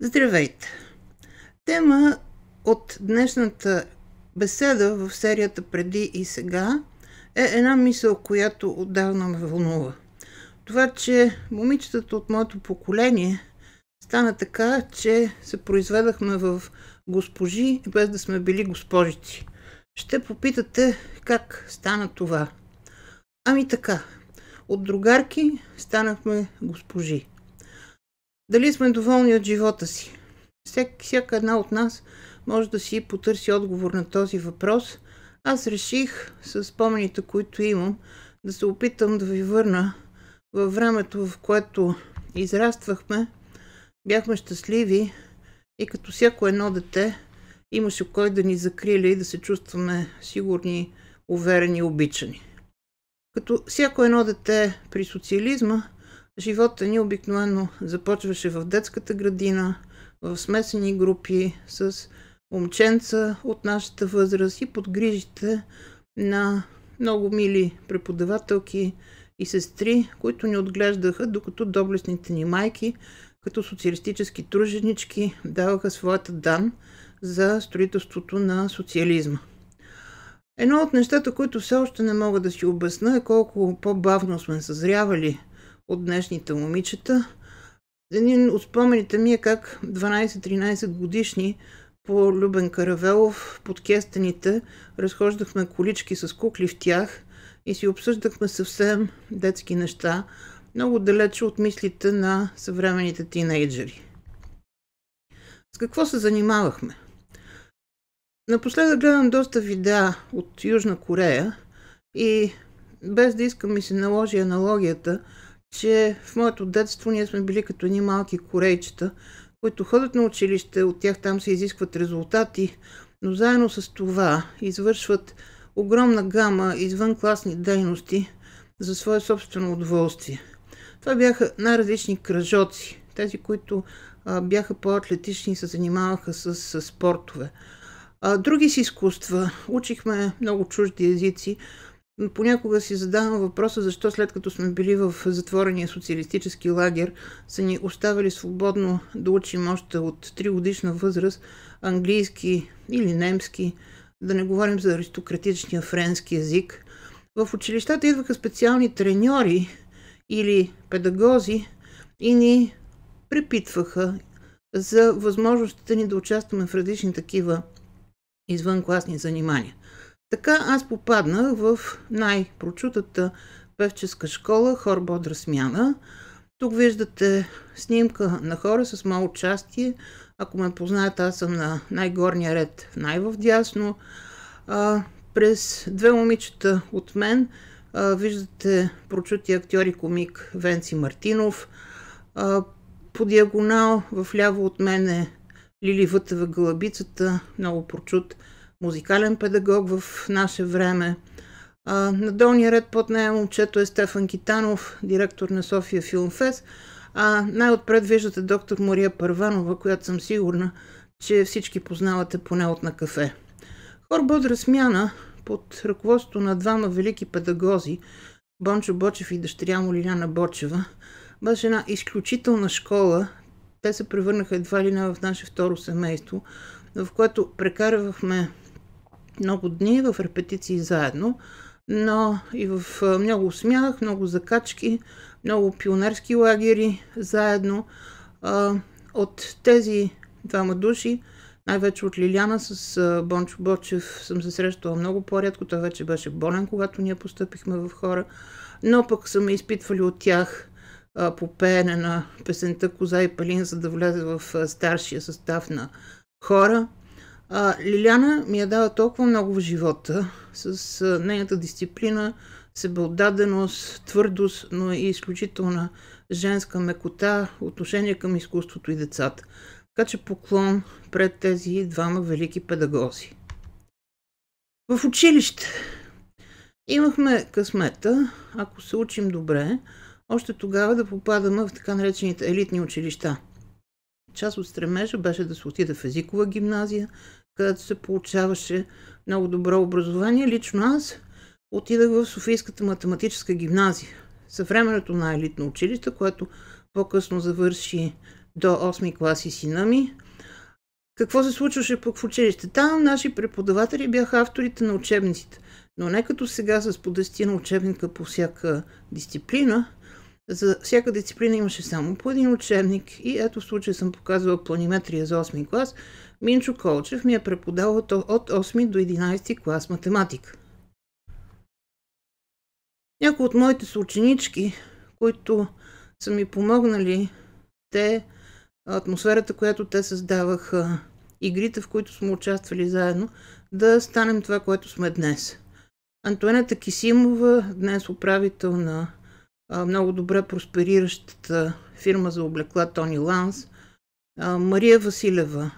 Здравейте! Тема от днешната беседа в серията Преди и сега е една мисъл, която отдавна ме вълнува. Това, че момичетата от моето поколение стана така, че се произведахме в госпожи, без да сме били госпожици. Ще попитате как стана това. Ами така, от другарки станахме госпожи. Дали сме доволни от живота си? всяка една от нас може да си потърси отговор на този въпрос. Аз реших с спомените, които имам, да се опитам да ви върна във времето, в което израствахме, бяхме щастливи и като всяко едно дете имаше кой да ни закриля и да се чувстваме сигурни, уверени, обичани. Като всяко едно дете при социализма, Живота ни обикновено започваше в детската градина, в смесени групи с момченца от нашата възраст и под грижите на много мили преподавателки и сестри, които ни отглеждаха, докато доблестните ни майки, като социалистически труженички, даваха своята дан за строителството на социализма. Едно от нещата, които все още не мога да си обясна е колко по-бавно сме съзрявали от днешните момичета. Един от спомените ми е как 12-13 годишни по Любен Каравелов под кестените разхождахме колички с кукли в тях и си обсъждахме съвсем детски неща, много далече от мислите на съвременните тинейджери. С какво се занимавахме? Напоследък гледам доста видеа от Южна Корея и без да искам ми се наложи аналогията – че в моето детство ние сме били като едни малки корейчета, които ходят на училище, от тях там се изискват резултати, но заедно с това извършват огромна гама извънкласни дейности за свое собствено удоволствие. Това бяха най-различни кръжоци. Тези, които а, бяха по-атлетични, и се занимаваха с, с спортове. А, други с изкуства. Учихме много чужди езици. Понякога си задавам въпроса защо след като сме били в затворения социалистически лагер, са ни оставили свободно да учим още от 3 годишна възраст английски или немски, да не говорим за аристократичния френски язик. В училищата идваха специални треньори или педагози и ни препитваха за възможностите ни да участваме в различни такива извънкласни занимания. Така аз попаднах в най-прочутата певческа школа Хор Бодра Смяна. Тук виждате снимка на хора с малко участие. Ако ме познаете, аз съм на най-горния ред, най-вдясно. През две момичета от мен а, виждате прочути актьор и комик Венци Мартинов. А, по диагонал в ляво от мен е Лили Вътъва Гълъбицата, много прочут музикален педагог в наше време. А, на долния ред под нея момчето е Стефан Китанов, директор на София Филмфест. А най-отпред виждате доктор Мария Първанова, която съм сигурна, че всички познавате поне от на кафе. Хор бодра смяна под ръководството на двама велики педагози, Бончо Бочев и дъщеря му Лиляна Бочева, беше една изключителна школа. Те се превърнаха едва ли не в наше второ семейство, в което прекарвахме много дни в репетиции заедно, но и в много смях, много закачки, много пионерски лагери заедно. От тези двама души, най-вече от Лиляна с Бончо Бочев съм се срещала много по-рядко. Той вече беше болен, когато ние постъпихме в хора. Но пък са ме изпитвали от тях по пеене на песента Коза и Палин, за да влезе в старшия състав на хора. А, Лиляна ми е дала толкова много в живота. С а, нейната дисциплина, себеотдаденост, твърдост, но и изключителна женска мекота, отношение към изкуството и децата. Така че поклон пред тези двама велики педагози. В училище имахме късмета, ако се учим добре, още тогава да попадаме в така наречените елитни училища – част от стремежа беше да се отида в езикова гимназия, където се получаваше много добро образование. Лично аз отидах в Софийската математическа гимназия, съвременното на елитно училище, което по-късно завърши до 8 класи сина ми. Какво се случваше пък в училище? Там наши преподаватели бяха авторите на учебниците. Но не като сега с подъстина на учебника по всяка дисциплина, за всяка дисциплина имаше само по един учебник и ето в случай съм показвала планиметрия за 8 клас. Минчо Колчев ми е преподавал от 8 до 11 клас математика. Някои от моите съученички, които са ми помогнали, те, атмосферата, която те създаваха, игрите, в които сме участвали заедно, да станем това, което сме днес. Антуанета Кисимова, днес управител на много добре проспериращата фирма за облекла Тони Ланс, Мария Василева,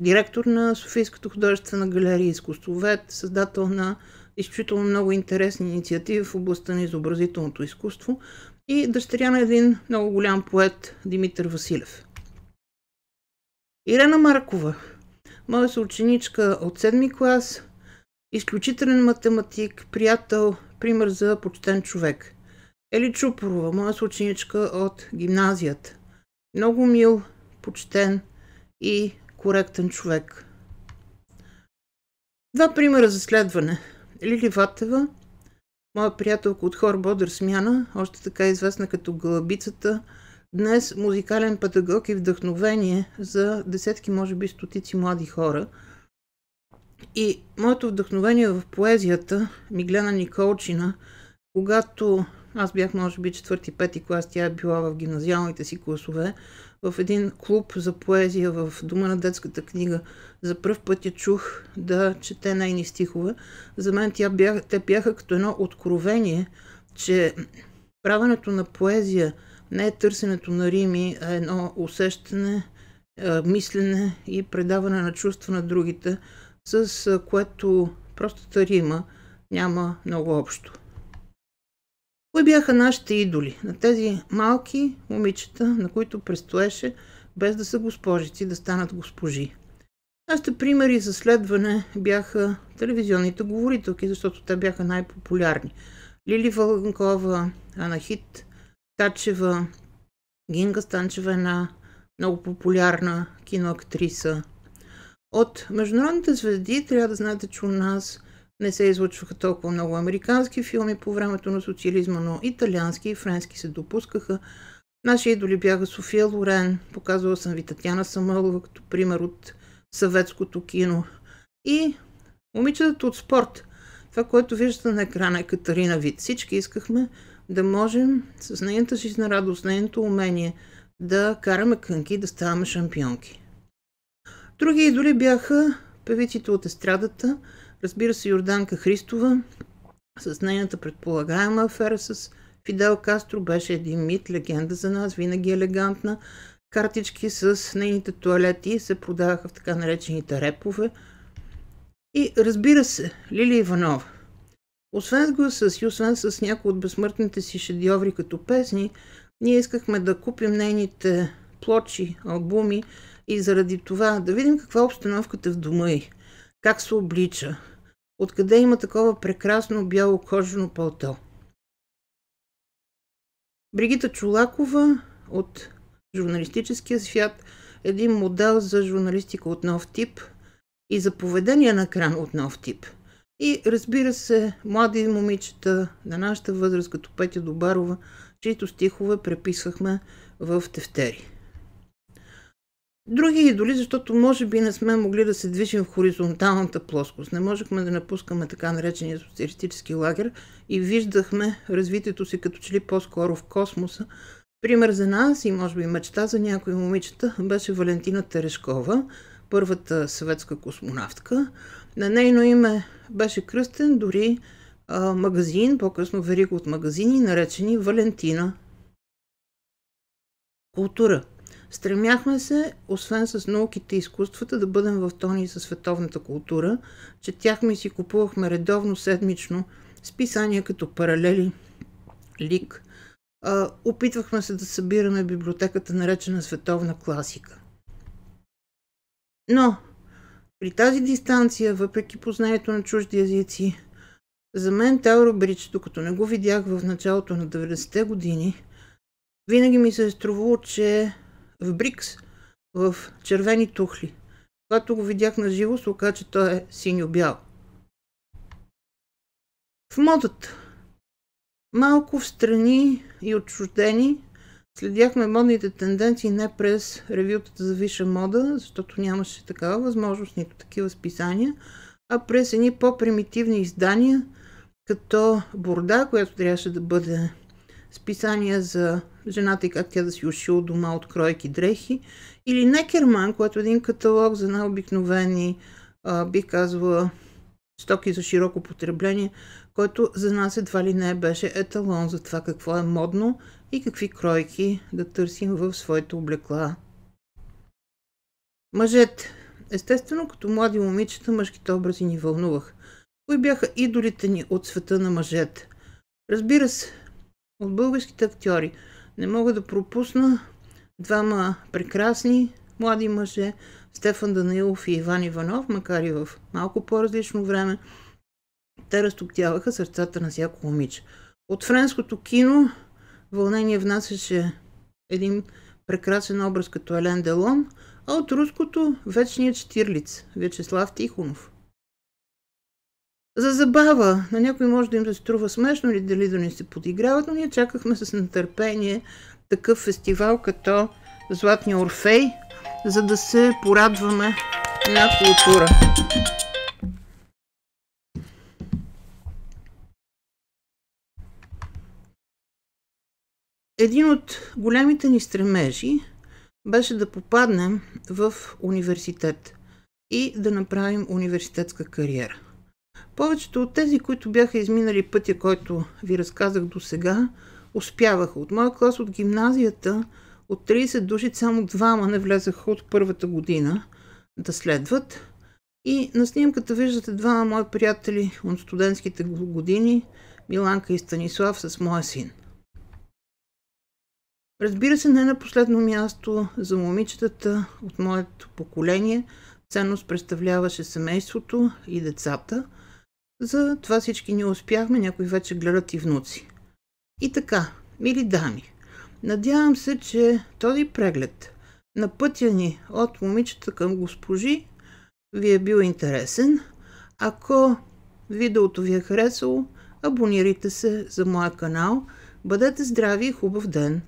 директор на Софийската художествена галерия изкуствовед, създател на изключително много интересни инициативи в областта на изобразителното изкуство и дъщеря на един много голям поет Димитър Василев. Ирена Маркова, моя съученичка от 7 клас, изключителен математик, приятел, пример за почтен човек – Ели Чупорова, моя съученичка от гимназията. Много мил, почтен и коректен човек. Два примера за следване. Лили Ватева, моя приятелка от хор Бодър Смяна, още така известна като Гълъбицата, днес музикален педагог и вдъхновение за десетки, може би стотици млади хора. И моето вдъхновение в поезията Миглена Николчина, когато аз бях може би четвърти, пети клас, тя е била в гимназиалните си класове, в един клуб за поезия в Дома на детската книга. За първ път я чух да чете нейни стихове. За мен тя бях, те бяха като едно откровение, че правенето на поезия не е търсенето на рими, а едно усещане, мислене и предаване на чувства на другите, с което простата рима няма много общо. Кои бяха нашите идоли? На тези малки момичета, на които престоеше, без да са госпожици, да станат госпожи. Нашите примери за следване бяха телевизионните говорителки, защото те бяха най-популярни. Лили Вълнкова, Анахит Тачева, Гинга Станчева, е една много популярна киноактриса. От международните звезди трябва да знаете, че у нас – не се излъчваха толкова много американски филми по времето на социализма, но италиански и френски се допускаха. Наши идоли бяха София Лорен, показвала съм ви Татьяна Самълова като пример от съветското кино. И момичетата от спорт. Това, което виждате на екрана е Катарина Вид. Всички искахме да можем с нейната жизнерадост, нейното умение да караме кънки, да ставаме шампионки. Други идоли бяха певиците от естрадата – Разбира се, Йорданка Христова с нейната предполагаема афера с Фидел Кастро беше един мит, легенда за нас, винаги елегантна. Картички с нейните туалети се продаваха в така наречените репове. И разбира се, Лили Иванова. Освен с гласа си, освен с някои от безсмъртните си шедьоври като песни, ние искахме да купим нейните плочи, албуми и заради това да видим каква обстановката в дома й, как се облича, откъде има такова прекрасно бяло кожено пълто. Бригита Чулакова от журналистическия свят, един модел за журналистика от нов тип и за поведение на кран от нов тип. И разбира се, млади момичета на нашата възраст, като Петя Добарова, чието стихове преписвахме в тефтери. Други идоли, защото може би не сме могли да се движим в хоризонталната плоскост. Не можехме да напускаме така наречения социалистически лагер и виждахме развитието си като че ли по-скоро в космоса. Пример за нас и може би мечта за някои момичета беше Валентина Терешкова, първата съветска космонавтка. На нейно име беше кръстен дори а, магазин, по-късно верига от магазини, наречени Валентина. Култура, Стремяхме се, освен с науките и изкуствата, да бъдем в тони със световната култура. Четяхме и си купувахме редовно седмично с писания като паралели, лик. А, опитвахме се да събираме библиотеката, наречена световна класика. Но при тази дистанция, въпреки познанието на чужди езици, за мен Тауро Брич, докато не го видях в началото на 90-те години, винаги ми се е струвало, че в Брикс в червени тухли. Когато го видях на живо, се оказа, че той е синьо-бял. В модата. Малко в страни и отчуждени следяхме модните тенденции не през ревютата за висша мода, защото нямаше такава възможност, нито такива списания, а през едни по-примитивни издания, като Борда, която трябваше да бъде списания за жената и как тя да си уши от дома от кройки дрехи, или Некерман, което е един каталог за най-обикновени, бих казала, стоки за широко потребление, който за нас едва ли не беше еталон за това какво е модно и какви кройки да търсим в своите облекла. Мъжете. Естествено, като млади момичета, мъжките образи ни вълнувах. Кои бяха идолите ни от света на мъжете? Разбира се, от българските актьори. Не мога да пропусна двама прекрасни млади мъже, Стефан Данилов и Иван Иванов, макар и в малко по-различно време, те разтоптяваха сърцата на всяко момиче. От френското кино вълнение внасяше един прекрасен образ като Елен Делон, а от руското вечният четирлиц Вячеслав Тихонов за забава. На някой може да им се струва смешно или дали да ни се подиграват, но ние чакахме с нетърпение такъв фестивал като Златния Орфей, за да се порадваме на култура. Един от големите ни стремежи беше да попаднем в университет и да направим университетска кариера. Повечето от тези, които бяха изминали пътя, който ви разказах до сега, успяваха. От моя клас от гимназията, от 30 души, само двама не влезаха от първата година да следват. И на снимката виждате двама мои приятели от студентските години, Миланка и Станислав с моя син. Разбира се, не на последно място за момичетата от моето поколение ценност представляваше семейството и децата – за това всички ние успяхме, някои вече гледат и внуци. И така, мили дами, надявам се, че този преглед на пътя ни от момичета към госпожи ви е бил интересен. Ако видеото ви е харесало, абонирайте се за моя канал. Бъдете здрави и хубав ден!